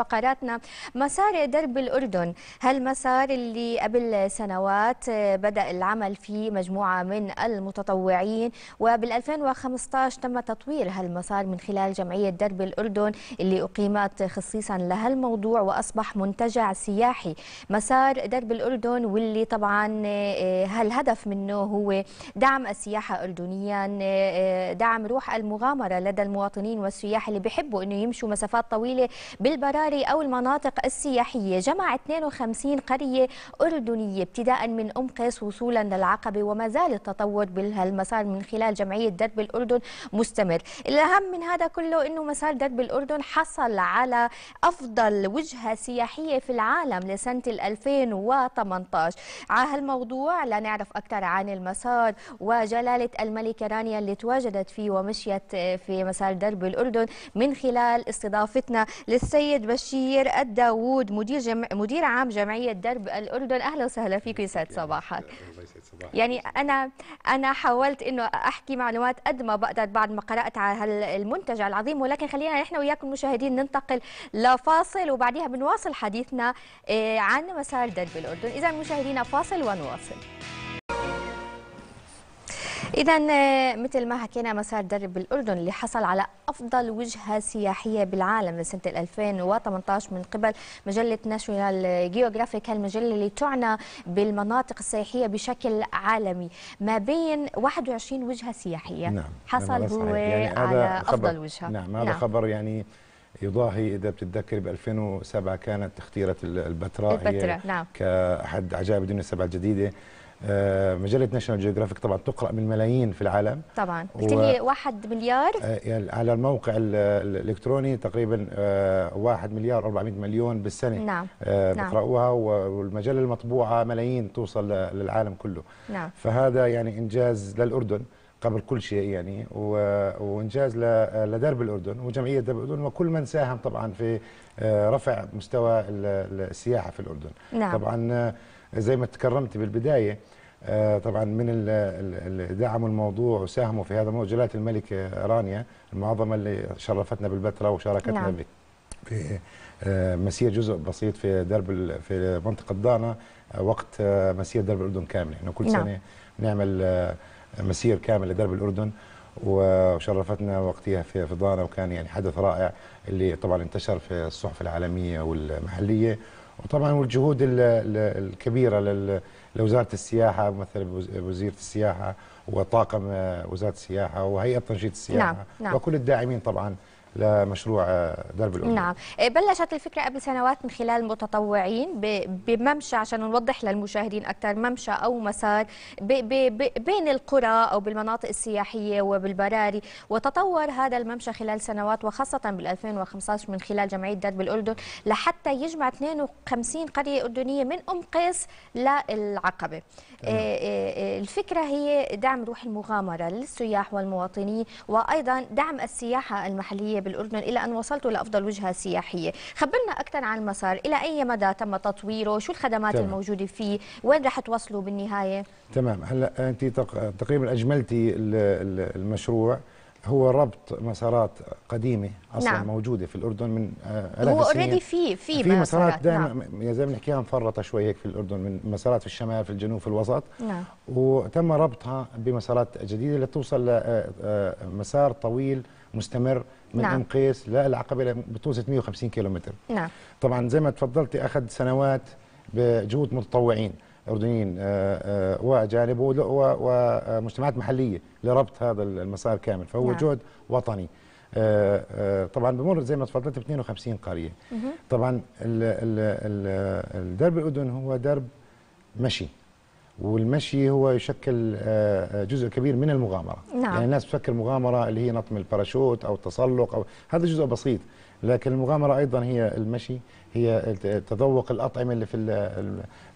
فقراتنا مسار درب الأردن هالمسار اللي قبل سنوات بدأ العمل فيه مجموعة من المتطوعين وبال2015 تم تطوير هالمسار من خلال جمعية درب الأردن اللي أقيمت خصيصا لهالموضوع وأصبح منتجع سياحي مسار درب الأردن واللي طبعا آه، هالهدف منه هو دعم السياحة أردنيا آه، آه، دعم روح المغامرة لدى المواطنين والسياح اللي بيحبوا أنه يمشوا مسافات طويلة بالبراري الأثري أو المناطق السياحية جمع 52 قرية أردنية ابتداء من أم قيس وصولا للعقبة وما زال التطور بهالمسار من خلال جمعية درب الأردن مستمر الأهم من هذا كله أنه مسار درب الأردن حصل على أفضل وجهة سياحية في العالم لسنة 2018 على هالموضوع لنعرف أكثر عن المسار وجلالة الملكة رانيا اللي تواجدت فيه ومشيت في مسار درب الأردن من خلال استضافتنا للسيد بشير الداوود مدير جم... مدير عام جمعيه درب الاردن اهلا وسهلا فيك يسعد صباحك الله يسعد صباحك يعني انا انا حاولت انه احكي معلومات قد ما بقدر بعد ما قرات على هالمنتجع العظيم ولكن خلينا نحن وياكم المشاهدين ننتقل لفاصل وبعديها بنواصل حديثنا آه، عن مسار درب الاردن اذا مشاهدينا فاصل ونواصل إذا مثل ما حكينا مسار درب الأردن اللي حصل على أفضل وجهة سياحية بالعالم لسنة 2018 من قبل مجلة ناشونال جيوغرافيك المجلة اللي تعنى بالمناطق السياحية بشكل عالمي ما بين 21 وجهة سياحية نعم. نعم، حصل هو يعني على أفضل وجهة نعم هذا نعم. خبر يعني يضاهي اذا بتتذكر ب 2007 كانت اختيرت البتراء البتراء نعم كاحد عجائب الدنيا السبعه الجديده آه، مجله ناشونال جيوغرافيك طبعا تقرا من ملايين في العالم طبعا قلت لي 1 مليار آه، يعني على الموقع الالكتروني تقريبا 1 آه، مليار 400 مليون بالسنه نعم, نعم. بقراوها نعم. والمجله المطبوعه ملايين توصل للعالم كله نعم. فهذا يعني انجاز للاردن قبل كل شيء يعني وانجاز لدرب الاردن وجمعيه درب الاردن وكل من ساهم طبعا في رفع مستوى السياحه في الاردن نعم. طبعا زي ما تكرمت بالبدايه آه، طبعا من اللي دعموا الموضوع وساهموا في هذا الموضوع جلاله الملك رانيا المعظمه اللي شرفتنا بالبتراء وشاركتنا نعم. في آه، مسير جزء بسيط في درب في منطقه دانا آه، وقت مسير درب الاردن كامل احنا كل نعم. سنه نعمل مسير كامل لدرب الاردن وشرفتنا وقتها في في دانا وكان يعني حدث رائع اللي طبعا انتشر في الصحف العالميه والمحليه وطبعا والجهود الكبيره لوزاره السياحه مثلا وزيره السياحه وطاقم آه، وزاره السياحه وهيئه تنشيط السياحه نعم. نعم. وكل الداعمين طبعا لمشروع آه، درب الأردن نعم آه، بلشت الفكرة قبل سنوات من خلال متطوعين بممشى عشان نوضح للمشاهدين أكثر ممشى أو مسار بين القرى أو بالمناطق السياحية وبالبراري وتطور هذا الممشى خلال سنوات وخاصة بال 2015 من خلال جمعية درب الأردن لحتى يجمع 52 قرية أردنية من أم قيس للعقبة آه، نعم. الفكرة هي دعم روح المغامرة للسياح والمواطنين وأيضا دعم السياحة المحلية بالأردن إلى أن وصلتوا لأفضل وجهة سياحية خبرنا أكثر عن المسار إلى أي مدى تم تطويره شو الخدمات تمام. الموجودة فيه وين رح توصلوا بالنهاية تمام هلا أنت تقريبا أجملتي المشروع هو ربط مسارات قديمه اصلا نعم. موجوده في الاردن من آه، آلاف هو اوريدي في في مسارات دائما نعم. زي ما بنحكيها مفرطه شوي هيك في الاردن من مسارات في الشمال في الجنوب في الوسط نعم. وتم ربطها بمسارات جديده لتوصل لمسار آه، آه، طويل مستمر من نعم. ام قيس للعقبه الى بتوصل 150 كيلومتر نعم طبعا زي ما تفضلتي اخذ سنوات بجهود متطوعين اردنيين آه، آه، واجانب ومجتمعات محليه لربط هذا المسار كامل فهو نعم. جهد وطني آه، طبعا بمر زي ما تفضلت ب 52 قريه طبعا الدرب الاردن هو درب مشي والمشي هو يشكل آه، آه، جزء كبير من المغامره نعم. يعني الناس تفكر مغامره اللي هي نط من الباراشوت او التسلق او هذا جزء بسيط لكن المغامره ايضا هي المشي هي تذوق الاطعمه اللي في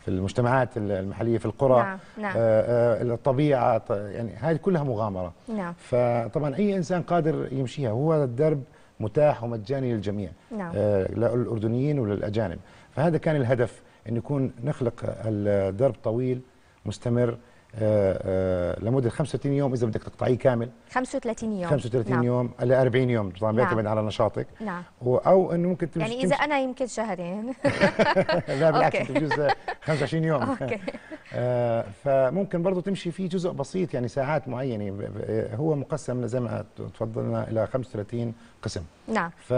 في المجتمعات المحليه في القرى نعم. نعم. آه، الطبيعه يعني هذه كلها مغامره نعم. فطبعا اي انسان قادر يمشيها هو الدرب متاح ومجاني للجميع نعم. للاردنيين وللاجانب فهذا كان الهدف ان يكون نخلق الدرب طويل مستمر آه، آه، لمده 35 يوم اذا بدك تقطعيه كامل 35 يوم 35 نعم. يوم ل 40 يوم طبعا نعم. بيعتمد على نشاطك نعم او انه ممكن تمشي يعني اذا تمشي انا يمكن شهرين لا بالعكس بجوز 25 يوم اوكي آه، فممكن برضه تمشي فيه جزء بسيط يعني ساعات معينه هو مقسم زي ما تفضلنا الى 35 قسم نعم ف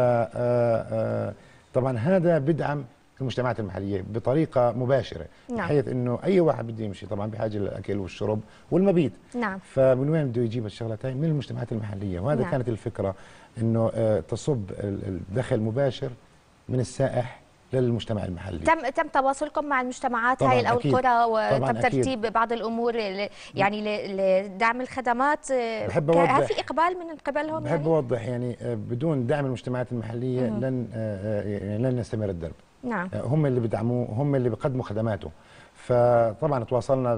طبعا هذا بدعم في المجتمعات المحليه بطريقه مباشره نعم. بحيث انه اي واحد بده يمشي طبعا بحاجه للاكل والشرب والمبيت نعم. فمن وين بده يجيب الشغلتين من المجتمعات المحليه وهذا نعم. كانت الفكره انه آه، تصب الدخل مباشر من السائح للمجتمع المحلي تم تم تواصلكم مع المجتمعات هاي او القرى وتم ترتيب بعض الامور يعني لدعم الخدمات آه، بحب أوضح هل في اقبال من قبلهم بحب يعني؟ اوضح يعني آه، بدون دعم المجتمعات المحليه لن يعني لن يستمر الدرب نعم. آه، هم اللي بيدعموه هم اللي بيقدموا خدماته فطبعا تواصلنا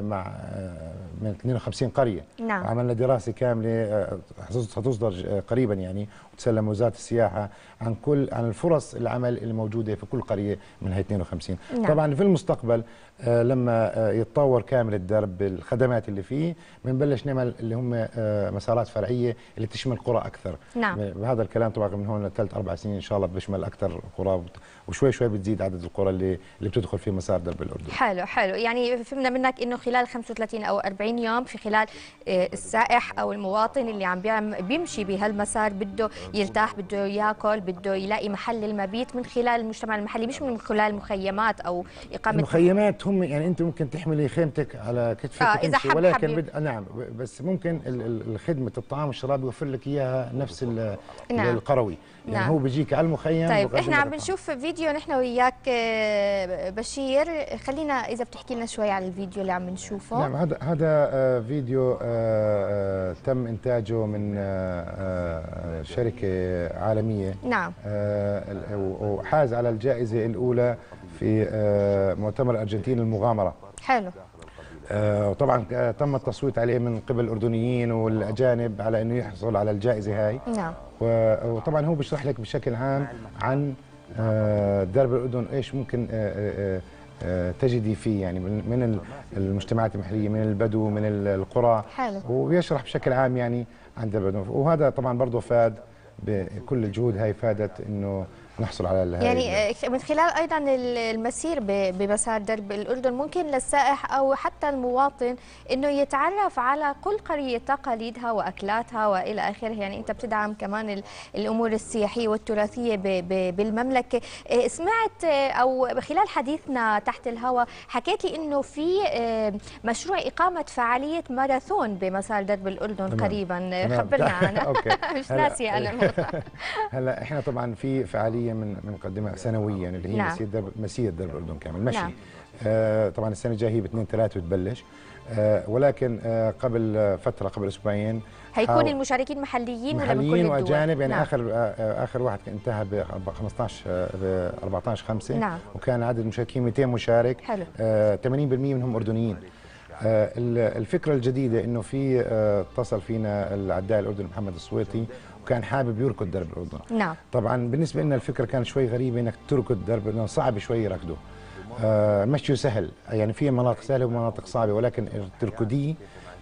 مع آه، من 52 قريه نعم. عملنا دراسه كامله ستصدر آه، قريبا يعني تسلم وزاره السياحه عن كل عن الفرص العمل الموجوده في كل قريه من هي 52 نعم. طبعا في المستقبل آه، لما آه، يتطور كامل الدرب بالخدمات اللي فيه بنبلش نعمل اللي هم آه، مسارات فرعيه اللي تشمل قرى اكثر نعم. بهذا الكلام طبعا من هون لثلاث اربع سنين ان شاء الله بيشمل اكثر قرى وشوي شوي بتزيد عدد القرى اللي اللي بتدخل في مسار درب الاردن حلو حلو يعني فهمنا منك انه خلال 35 او 40 يوم في خلال السائح او المواطن اللي عم بيمشي بهالمسار بده يرتاح بده ياكل بده يلاقي محل المبيت من خلال المجتمع المحلي مش من خلال مخيمات او اقامه المخيمات هم يعني انت ممكن تحملي خيمتك على كتفك آه إذا حب ولكن بد... آه، نعم بس ممكن الخدمه الطعام والشراب يوفر لك اياها نفس نعم. القروي يعني نعم. هو بيجيك على المخيم طيب احنا عم بنشوف فيديو نحن وياك آه، بشير خلينا اذا بتحكي لنا شوي عن الفيديو اللي عم نشوفه نعم هذا هذا آه، فيديو آه، تم انتاجه من شركه عالميه نعم وحاز على الجائزه الاولى في مؤتمر الارجنتين المغامره حلو آه، وطبعا تم التصويت عليه من قبل الاردنيين والاجانب على انه يحصل على الجائزه هاي نعم وطبعا هو بيشرح لك بشكل عام عن آه، درب الاردن ايش ممكن آه، تجدي فيه يعني من المجتمعات المحليه من البدو من القرى حلو وبيشرح بشكل عام يعني عن درب الاردن وهذا طبعا برضه فاد بكل الجهود هاي فادت انه نحصل على الهاي يعني آه، من خلال ايضا المسير بمسار درب الاردن ممكن للسائح او حتى المواطن انه يتعرف على كل قريه تقاليدها واكلاتها والى اخره يعني انت بتدعم كمان الامور السياحيه والتراثيه بالمملكه آه، سمعت آه، او خلال حديثنا تحت الهواء حكيت لي انه في مشروع اقامه فعاليه ماراثون بمسار درب الاردن قريبا خبرنا عنه مش ناسيه انا إيه. الموضوع هلا احنا طبعا في فعاليه عمليه من بنقدمها نعم. سنويا اللي هي نعم. مسيره درب مسيره درب الاردن كامل مشي نعم. آه طبعا السنه الجايه هي ب 2 3 بتبلش آه ولكن آه قبل آه، فتره قبل اسبوعين هيكون المشاركين محليين, محليين ولا من كل الدول؟ واجانب يعني نعم. اخر آه اخر واحد انتهى ب 15 ب 14 5 آه، نعم. وكان عدد المشاركين 200 مشارك حلو. آه 80% منهم اردنيين آه، الفكره الجديده انه في آه، اتصل فينا العداء الاردني محمد السويطي وكان حابب يركض درب الاردن نعم طبعا بالنسبه لنا الفكره كانت شوي غريبه انك تركض درب لانه صعب شوي يركضه آه، مشيه سهل يعني في مناطق سهله ومناطق صعبه ولكن تركضيه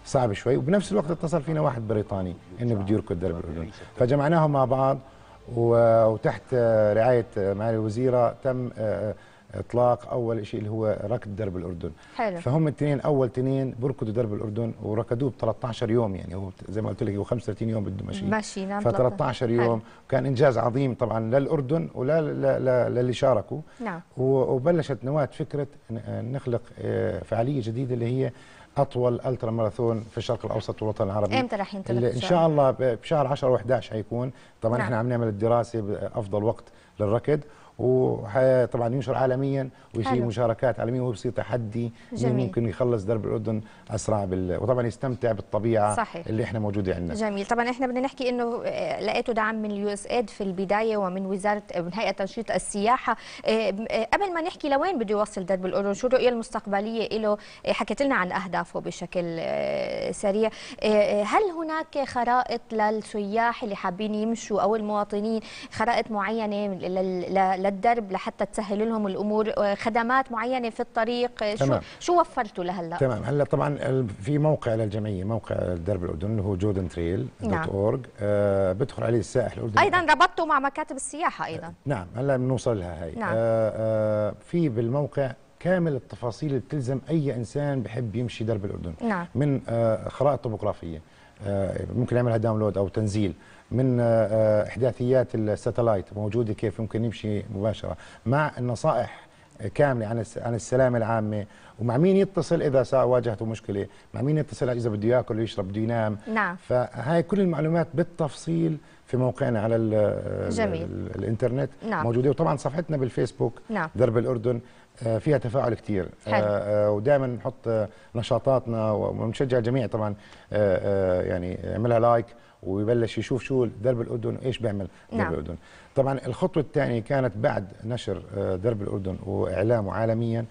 صعب شوي وبنفس الوقت اتصل فينا واحد بريطاني انه بده يركض درب الاردن فجمعناهم مع بعض وتحت رعايه معالي الوزيره تم اطلاق اول شيء اللي هو ركض درب الاردن حلو. فهم الاثنين اول اثنين بركضوا درب الاردن وركضوه ب 13 يوم يعني هو زي ما قلت لك هو 35 يوم بده ماشي ماشي نعم ف 13 يوم حلو. كان انجاز عظيم طبعا للاردن ولا للي شاركوا نعم. وبلشت نواه فكره نخلق آه، فعاليه جديده اللي هي اطول الترا ماراثون في الشرق الاوسط والوطن العربي امتى راح ينطلق ان شاء الله بشهر 10 و11 حيكون طبعا نعم. احنا عم نعمل الدراسه بافضل وقت للركض وطبعا ينشر عالميا ويصير مشاركات عالميه ويصير تحدي جميل. ممكن يخلص درب الاردن اسرع بال... وطبعا يستمتع بالطبيعه صحيح. اللي احنا موجوده عندنا جميل طبعا احنا بدنا نحكي انه آه، لقيتوا دعم من اليو اس ايد في البدايه ومن وزاره آه، من هيئه تنشيط السياحه آه، قبل ما نحكي لوين بده يوصل درب الاردن شو الرؤيه المستقبليه له حكيت لنا عن اهدافه بشكل سريع هل هناك خرائط للسياح اللي حابين يمشوا او المواطنين خرائط معينه لل... للدرب لحتى تسهل لهم الامور آه، خدمات معينه في الطريق آه، تمام. شو وفرتوا لهلا تمام هلا طبعا في موقع للجمعيه موقع الدرب الاردن هو جودن تريل نعم. دوت اورج آه بدخل عليه السائح الاردني ايضا ربطته مع مكاتب السياحه ايضا آه نعم هلا بنوصل لها هي نعم. آه آه في بالموقع كامل التفاصيل اللي بتلزم اي انسان بحب يمشي درب الاردن نعم. من آه خرائط طبوغرافيه آه، ممكن يعملها داونلود او تنزيل من آه، آه، احداثيات الساتلايت موجوده كيف ممكن يمشي مباشره مع النصائح كامله عن عن السلامه العامه ومع مين يتصل اذا واجهته مشكله مع مين يتصل اذا بده ياكل ويشرب بده ينام نعم فهاي كل المعلومات بالتفصيل في موقعنا على الـ جميل. الـ الانترنت نعم. موجوده وطبعا صفحتنا بالفيسبوك نعم. درب الاردن آه، فيها تفاعل كثير آه، آه، ودائما نحط نشاطاتنا ونشجع الجميع طبعا يعني يعملها لايك ويبلش يشوف شو درب الاردن وايش بيعمل درب نعم. الاردن طبعا الخطوه الثانيه كانت بعد نشر درب الاردن واعلامه عالميا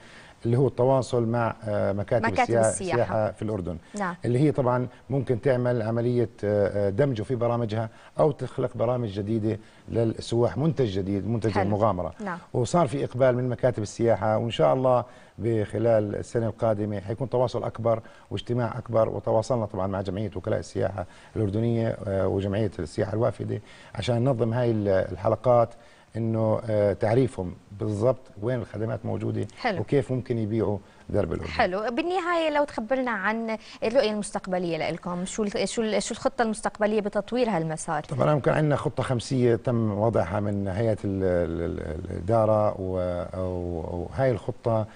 اللي هو التواصل مع آه، مكاتب, مكاتب السياحة, السياحة في الأردن نعم. اللي هي طبعا ممكن تعمل عملية آه، آه، دمجه في برامجها أو تخلق برامج جديدة للسواح منتج جديد منتج حلو. المغامرة نعم. وصار في إقبال من مكاتب السياحة وإن شاء الله بخلال السنة القادمة حيكون تواصل أكبر واجتماع أكبر وتواصلنا طبعا مع جمعية وكلاء السياحة الأردنية وجمعية السياحة الوافدة عشان ننظم هاي الحلقات انه آه، تعريفهم بالضبط وين الخدمات موجوده حلو. وكيف ممكن يبيعوا درب الاردن حلو بالنهايه لو تخبرنا عن الرؤيه المستقبليه لكم شو شو شو الخطه المستقبليه بتطوير هالمسار طبعا ممكن عندنا خطه خمسيه تم وضعها من هيئه الاداره وهي الخطه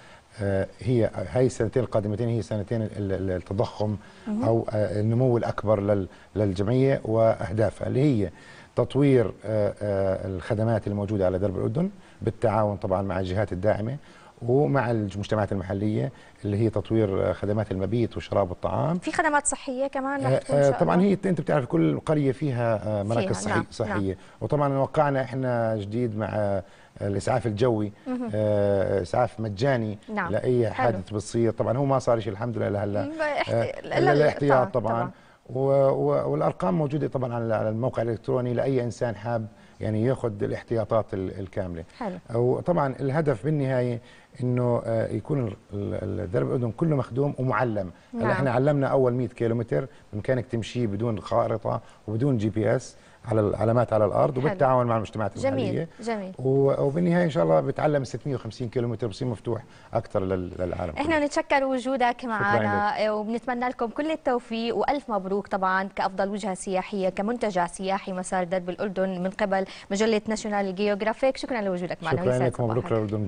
آه، هي هاي السنتين القادمتين هي سنتين التضخم او آه، النمو الاكبر للجمعيه واهدافها اللي هي تطوير آه، آه، الخدمات الموجودة على درب الأردن بالتعاون طبعا مع الجهات الداعمة ومع المجتمعات المحلية اللي هي تطوير آه، خدمات المبيت والشراب والطعام في خدمات صحية كمان رح تكون طبعا هي أنت بتعرف كل قرية فيها مراكز فيها. نعم، صحي نعم. صحية نعم. وطبعا وقعنا إحنا جديد مع الاسعاف الجوي آه، اسعاف مجاني نعم. لاي حادث بتصير طبعا هو ما صار شيء الحمد لله لهلا الاحتياط طبعا, طبعا. والارقام موجوده طبعا على الموقع الالكتروني لاي انسان حاب يعني ياخذ الاحتياطات الكامله حلو. وطبعا الهدف بالنهايه انه آه، يكون الدرب الاردن كله مخدوم ومعلم نعم. احنا علمنا اول 100 كيلومتر بامكانك تمشي بدون خارطه وبدون جي بي اس على العلامات على الارض وبالتعاون مع المجتمعات المحليه جميل جميل وبالنهايه ان شاء الله بتعلم 650 كيلومتر بصير مفتوح اكثر للعالم احنا نتشكر وجودك معنا وبنتمنى لكم كل التوفيق والف مبروك طبعا كافضل وجهه سياحيه كمنتجع سياحي مسار درب الاردن من قبل مجله ناشونال جيوغرافيك شكرا لوجودك معنا شكرا لك مبروك للاردن